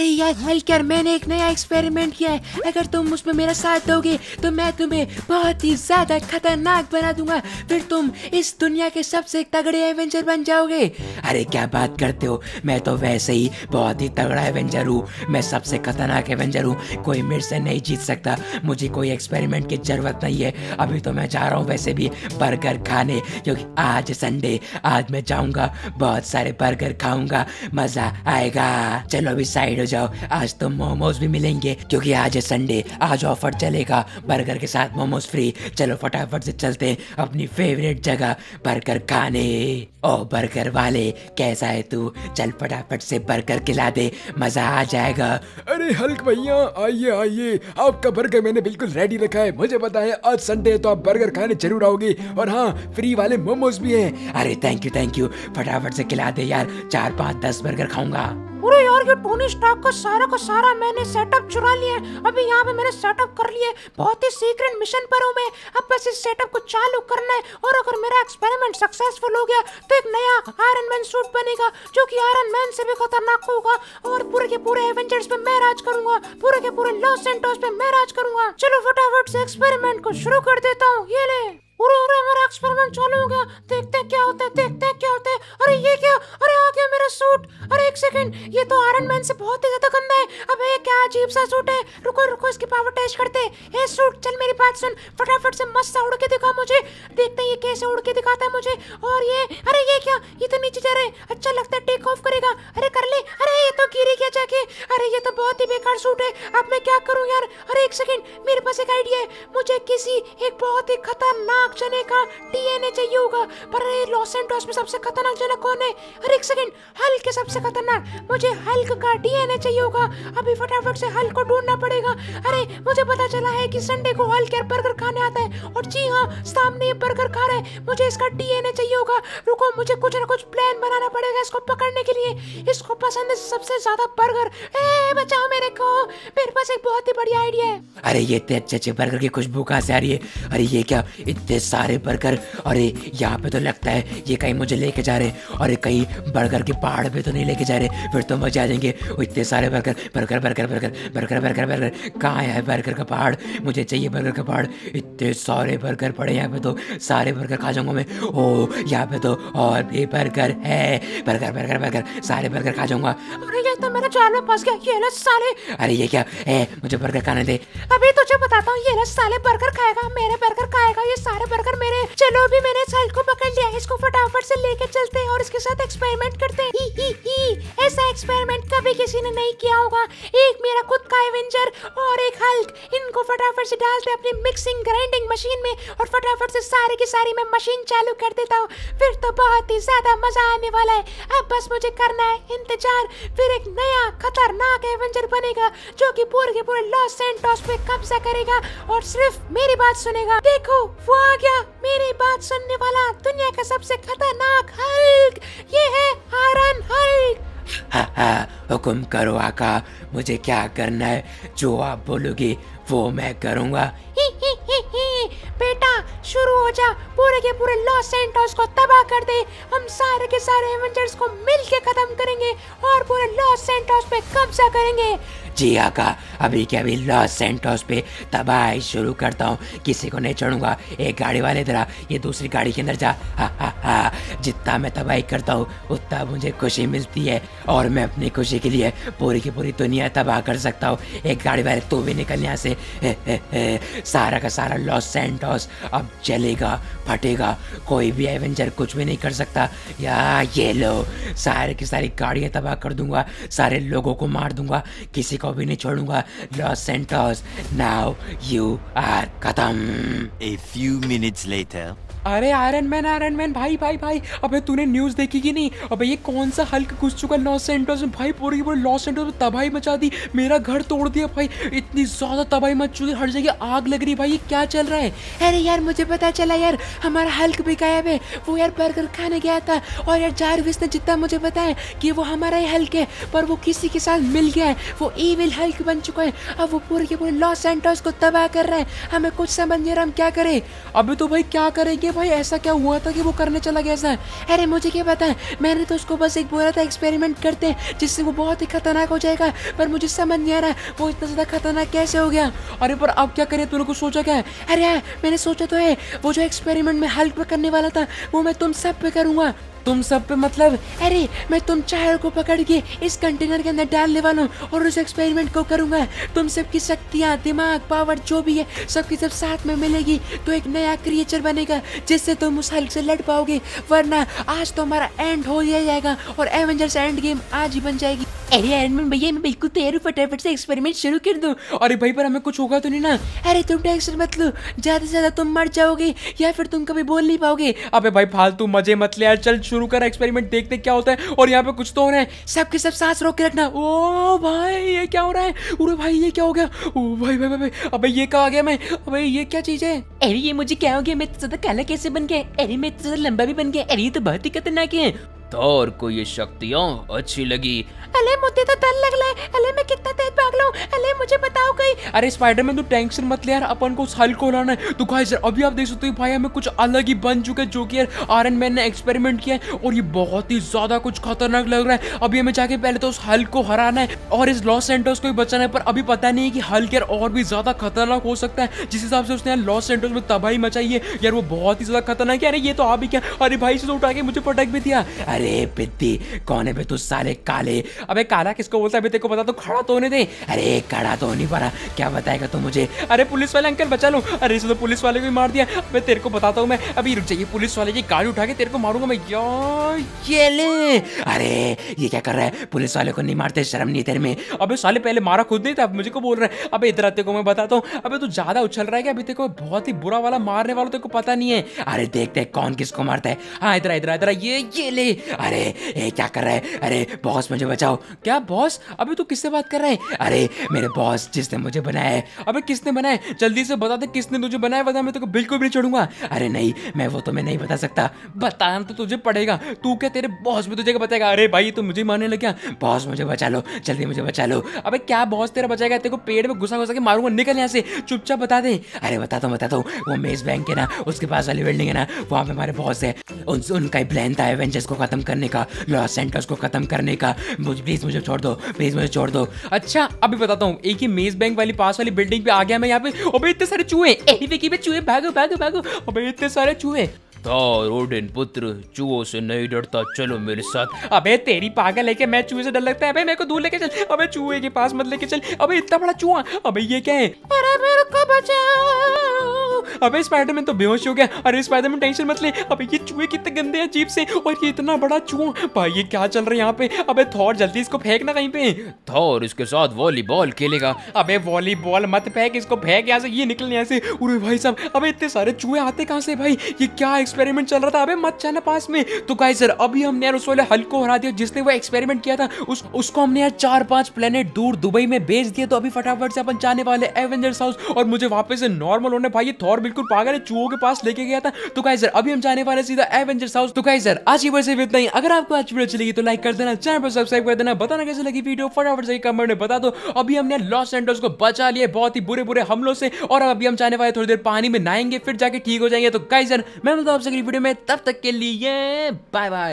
अरे यार हेल्कर मैंने एक नया एक्सपेरिमेंट किया है अगर तुम उसमें मेरा साथ दोगे तो मैं तुम्हें बहुत ही ज़्यादा खतरनाक बना दूंगा फिर तुम इस दुनिया के सबसे तगड़े एवेंजर बन जाओगे अरे क्या बात करते हो मैं तो वैसे ही बहुत ही तगड़ा एवेंजर हूँ मैं सबसे खतरनाक एवेंजर हूँ कोई मेरे से नहीं जीत सकता मुझे कोई एक्सपेरिमेंट की ज़रूरत नहीं है अभी तो मैं जा रहा हूँ वैसे भी बर्गर खाने क्योंकि आज संडे आज मैं जाऊँगा बहुत सारे बर्गर खाऊंगा मज़ा आएगा चलो अभी साइड जाओ आज तो मोमोज भी मिलेंगे क्योंकि आज है संडे आज ऑफर चलेगा बर्गर के साथ मोमोज फ्री चलो फटाफट से चलते हैं अपनी फेवरेट जगह बर्गर खाने ओ बर्गर वाले कैसा है तू चल फटाफट से बर्गर खिला दे मजा आ जाएगा अरे हल्क भैया आइए आइए आपका बर्गर मैंने बिल्कुल रेडी रखा है मुझे पता है आज संडे है तो आप बर्गर खाने जरूर आओगे और हाँ फ्री वाले मोमोज भी हैं अरे थैंक यू थैंक यू फटाफट से खिला दे यार चार पाँच दस बर्गर खाऊंगा पूरे यार ये टोनी स्टार्क का सारा का सारा मैंने सेटअप चुरा लिया है अभी यहाँ पे मैंने सेटअप कर लिया है बहुत ही सीक्रेट मिशन पर हूँ मैं अब बस इस सेटअप को चालू करना है और अगर मेरा एक्सपेरिमेंट सक्सेसफुल हो गया तो एक नया आयरन मैन सूट बनेगा जो कि आयरन मैन से भी खतरनाक होगा और पूरे के पूरे एवेंजर्स पे मैं राज करूंगा पूरे के पूरे लॉस सेंटोस पे मैं राज करूंगा चलो फटाफट से एक्सपेरिमेंट को शुरू कर देता हूँ ये ले अरे अरे मेरा एक्सपेरिमेंट चालू हो गया देखते क्या होता है देखते क्या होता है अरे ये क्या अरे आ गया मेरा सूट अरे एक सेकंड ये तो आयरन मैन से बहुत ही ज्यादा गंदा है अबे ये क्या अजीब सा सूट है रुको रुको इसकी पावर टेस्ट करते हैं सूट चल मेरी बात सुन फटाफट से मस्त सा उड़ के दिखा मुझे देखते हैं ये कैसे उड़ के दिखाता है मुझे और ये अरे ये क्या ये तो नीचे जा रहा है अच्छा लगता है टेक ऑफ करेगा अरे कर ले अरे ये तो गिरी गया जाके अरे ये तो बहुत ही बेकार सूट है अब मैं क्या करूँ यार अरे एक सेकेंड मेरे पास एक आइडिया है मुझे किसी एक बहुत ही खतरनाक खतरनाक जने का डीएनए चाहिए होगा पर लॉस एंडोस में सबसे खतरनाक जना कौन है अरे एक सेकंड हल्क के सबसे खतरनाक मुझे हल्क का डीएनए चाहिए होगा अभी फटाफट से हल्क को ढूंढना पड़ेगा अरे मुझे पता चला है कि संडे को हल्क यार बर्गर खाने आता है और जी हां सामने ये बर्गर खा रहा है मुझे इसका डीएनए चाहिए होगा रुको मुझे कुछ ना कुछ प्लान बनाना पड़ेगा इसको पकड़ने के लिए इसको पसंद है सबसे ज्यादा बर्गर ए बचाओ मेरे को मेरे पास एक बहुत ही बढ़िया आइडिया है अरे ये इतने अच्छे अच्छे बर्गर की खुशबू कहाँ से आ रही है अरे ये क्या इतने सारे बर्गर अरे यहाँ पे तो लगता है ये कहीं मुझे लेके जा रहे अरे कहीं बर्गर के पहाड़ पे तो नहीं लेके जा रहे फिर तो मजे आ जाएंगे इतने सारे burger burger burger burger burger burger burger कहाँ है बर्गर का पहाड़ मुझे चाहिए बर्गर का पहाड़ इतने सारे बर्गर पड़े यहाँ पे तो सारे बर्गर खा जाऊंगा मैं ओ यहाँ पे तो और भी बर्गर है बर्गर बर्गर बर्गर सारे बर्गर खा जाऊंगा तो मेरे जाल में फंस गया ये साले अरे पकड़ मेरे चलो अभी मैंने साइल को पकड़ लिया इसको फटाफट से लेके चलते हैं और इसके साथ एक्सपेरिमेंट करते हैं ई, ई, ई, ऐसा एक्सपेरिमेंट कभी किसी ने नहीं किया होगा एक मेरा खुद का एवेंजर और एक हल्क इनको फटाफट से डालते अपनी मिक्सिंग ग्राइंडिंग मशीन में और फटाफट से सारी की सारी मैं मशीन चालू कर देता हूँ फिर तो बहुत ही ज्यादा मजा आने वाला है अब बस मुझे करना है इंतजार फिर एक नया खतरनाक एवेंजर बनेगा जो की पूरे के पूरे लॉस एंड पे कब्जा करेगा और सिर्फ मेरी बात सुनेगा देखो वो आ गया मेरी बात सुनने वाला दुनिया का सबसे खतरनाक हल्क ये है हारन हल्क हा हाँ, हुक्म करो आका मुझे क्या करना है जो आप बोलोगे वो मैं करूँगा बेटा शुरू हो जा पूरे के पूरे लॉस सेंटोस को तबाह कर दे हम सारे के सारे एवेंजर्स को मिलके खत्म करेंगे और पूरे लॉस सेंटोस पे कब्जा करेंगे जी आका अभी के अभी लॉस सेंटोस पे तबाही शुरू करता हूँ किसी को नहीं छोड़ूंगा एक गाड़ी वाले तरह ये दूसरी गाड़ी के अंदर जा हा हा हा जितना मैं तबाही करता हूँ उतना मुझे खुशी मिलती है और मैं अपनी खुशी के लिए पूरी की पूरी दुनिया तबाह कर सकता हूँ एक गाड़ी वाले तू भी निकल यहाँ से सारा का सारा लॉस सेंटोस अब चलेगा फटेगा कोई भी एवेंजर कुछ भी नहीं कर सकता या ये लो सारे की सारी गाड़ियाँ तबाह कर दूंगा सारे लोगों को मार दूंगा किसी किसी को भी नहीं छोड़ूंगा Los Santos now you are खत्म ए फ्यू मिनट्स लेटर अरे आयरन मैन आयरन मैन भाई भाई भाई अबे तूने न्यूज देखी कि नहीं अबे ये कौन सा हल्क घुस चुका लॉस सेंटोस में भाई पूरी पूरी लॉस सेंटोस में तबाही मचा दी मेरा घर तोड़ दिया भाई इतनी ज्यादा तबाही मच चुकी हर जगह आग लग रही भाई ये क्या चल रहा है अरे यार मुझे पता चला यार हमारा हल्क भी गायब है वो यार बर्गर खाने गया था और यार जारविस ने जितना मुझे बताया कि वो हमारा ही हल्क है पर वो किसी के साथ मिल गया है वो ईविल हल्क बन चुका है अब वो पूरे के पूरे लॉस एंटर्स को तबाह कर रहा है हमें कुछ समझ नहीं रहा हम क्या करें अभी तो भाई क्या करेंगे भाई ऐसा क्या हुआ था कि वो करने चला गया ऐसा अरे मुझे क्या पता है मैंने तो उसको बस एक बोला था एक्सपेरिमेंट करते हैं जिससे वो बहुत ही खतरनाक हो जाएगा पर मुझे समझ नहीं आ रहा वो इतना ज़्यादा खतरनाक कैसे हो गया अरे पर अब क्या करें तुमने कुछ सोचा क्या है अरे यार हाँ, मैंने सोचा तो है वो जो एक्सपेरिमेंट में हल्क करने वाला था वो मैं तुम सब पे करूँगा तुम सब पे मतलब अरे मैं तुम चार को पकड़ के इस कंटेनर के अंदर डालने वाला हूँ और उस एक्सपेरिमेंट को करूँगा तुम सबकी शक्तियाँ दिमाग पावर जो भी है सबकी सब साथ में मिलेगी तो एक नया क्रिएचर बनेगा जिससे तुम उस हल्क से लड़ पाओगे वरना आज तो हमारा एंड हो जाएगा और एवेंजर्स एंड गेम आज ही बन जाएगी अरे अरमन भैया मैं बिल्कुल तैयार हूँ फटाफट से एक्सपेरिमेंट शुरू कर दूँ अरे भाई पर हमें कुछ होगा तो नहीं ना अरे तुम टेंशन मत लो ज़्यादा से ज़्यादा तुम मर जाओगे या फिर तुम कभी बोल नहीं पाओगे अबे भाई फालतू मजे मत ले यार चल शुरू कर एक्सपेरिमेंट देखते क्या होता है और यहाँ पे कुछ तो हो रहा है सबके सब सांस रोक के रखना ओ भाई ये क्या हो रहा है अरे भाई ये क्या हो गया ओ भाई भाई भाई अबे ये कहा गया मैं अबे ये क्या चीज़ है अरे ये मुझे क्या हो गया मैं तो ज़्यादा काला कैसे बन गया अरे मैं तो ज़्यादा लंबा भी बन गया अरे ये तो बहुत ही खतरनाक है थॉर को ये शक्तियाँ अच्छी लगी अले मुझे तो डर लग रहा है अले मैं कितना तेज भाग लू अले मुझे बताओ कहीं अरे स्पाइडर स्पाइडरमैन तू टेंशन मत ले यार अपन को उस हल को लाना है तो सर अभी आप देख सकते हो भाई हमें कुछ अलग ही बन चुके है जो कि यार आयरन मैन ने एक्सपेरिमेंट किया है और ये बहुत ही ज्यादा कुछ खतरनाक लग रहा है अभी हमें जाके पहले तो उस हल को हराना है और इस लॉस सेंटर्स को भी बचाना है पर अभी पता नहीं है कि हल यार और भी ज्यादा खतरनाक हो सकता है जिस हिसाब से उसने यार लॉस सेंटर्स में तबाही मचाई है यार वो बहुत ही ज्यादा खतरनाक है अरे ये तो आप ही क्या अरे भाई से तो उठा के मुझे पटक भी दिया अरे पिती कौन है तू सारे काले अबे काला किसको बोलता है अभी तेरे को बता तो खड़ा तो होने दे अरे खड़ा तो नहीं पड़ा क्या बताएगा तू तो मुझे अरे पुलिस वाले अंकल बचा लो अरे इसे तो पुलिस वाले को भी मार दिया मैं तेरे को बताता हूँ मैं अभी रुक जाइए पुलिस वाले की गाड़ी उठा के तेरे को मारूंगा मैं यो ये ले अरे ये क्या कर रहा है पुलिस वाले को नहीं मारते शर्म नहीं तेरे में अबे साले पहले मारा खुद नहीं था अब मुझे को बोल रहे हैं अबे इधर आते को मैं बताता हूँ अबे तू ज्यादा उछल रहा है क्या अभी तेरे को बहुत ही बुरा वाला मारने वाला तेरे को पता नहीं है अरे देखते देख कौन किसको मारता है हाँ इधर इधर इधर ये ये ले अरे ये क्या कर रहा है अरे बॉस मुझे बचाओ क्या बॉस अभी तू किससे बात कर रहा है अरे मेरे बॉस जिसने मुझे बनाया है अबे किसने बनाया जल्दी से बता दे किसने तुझे बनाया बता मैं तो बिल्कुल भी नहीं छोड़ूंगा अरे नहीं मैं वो तो मैं नहीं बता सकता बताना तो तुझे पड़ेगा तू क्या तेरे बॉस भी तुझे बताएगा अरे भाई तू तो मुझे मारने लग गया बॉस मुझे बचा लो जल्दी मुझे बचा लो अबे क्या बॉस तेरा बचाएगा तेरे को पेड़ में घुसा घुसा के मारूंगा निकल यहाँ से चुपचाप बता दे अरे बता दो बता दो वो मेज बैंक है ना उसके पास वाली बिल्डिंग है ना वहाँ पे हमारे बॉस है उनका ही प्लान था एवेंजर्स को खत्म ख़त्म करने का लॉस सेंटर्स को ख़त्म करने का मुझे प्लीज़ मुझे छोड़ दो प्लीज़ मुझे छोड़ दो अच्छा अभी बताता हूँ एक ही मेज बैंक वाली पास वाली बिल्डिंग पे आ गया मैं यहाँ पे अबे इतने सारे चूहे एनीवे चूहे भागो भागो भागो अबे इतने सारे चूहे था रोडेन पुत्र चूहों से नहीं डरता चलो मेरे साथ अबे तेरी पागल है कि मैं चूहे से डर लगता है अबे मेरे को दूर लेके चल अबे चूहे के पास मत लेके चल अबे इतना बड़ा चूहा अबे ये क्या है अरे मेरे को बचाओ अबे स्पाइडरमैन तो बेहोश हो गया अरे स्पाइडरमैन टेंशन मत ले अबे ये चूहे कितने गंदे हैं अजीब से और ये इतना बड़ा चूहा भाई ये क्या चल रहा है यहाँ पे अबे थॉर जल्दी इसको फेंकना कहीं पे थॉर इसके साथ वॉलीबॉल खेलेगा अबे वॉलीबॉल मत फेंक इसको फेंक यहाँ से ये निकलने यहाँ से अरे भाई साहब अबे इतने सारे चूहे आते कहाँ से भाई ये क्या एक्सपेरिमेंट चल रहा था अबे मत जाना पास में तो गाय सर अभी हमने यार उस वाले हल को हरा दिया जिसने वो एक्सपेरिमेंट किया था उस उसको हमने यार चार पांच प्लेनेट दूर दुबई में भेज दिया तो अभी फटाफट से अपन जाने वाले एवेंजर्स हाउस और मुझे वापस से नॉर्मल होने भाई ये थॉर और बिल्कुल पागल है चूहों के पास लेके गया था तो सर अभी हम जाने वाले सीधा एवेंजर्स हाउस तो सर आज की वैसे इतना ही अगर आपको आज वीडियो अच्छी लगी तो लाइक कर देना चैनल पर सब्सक्राइब कर देना बताना कैसे लगी वीडियो फटाफट से कमेंट में बता दो अभी हमने लॉस एंडर्स को बचा लिया बहुत ही बुरे बुरे हमलों से और अभी हम जाने वाले थोड़ी देर पानी में नहाएंगे फिर जाके ठीक हो जाएंगे तो सर मैं मिलता आपसे अगली वीडियो में तब तक के लिए बाय बाय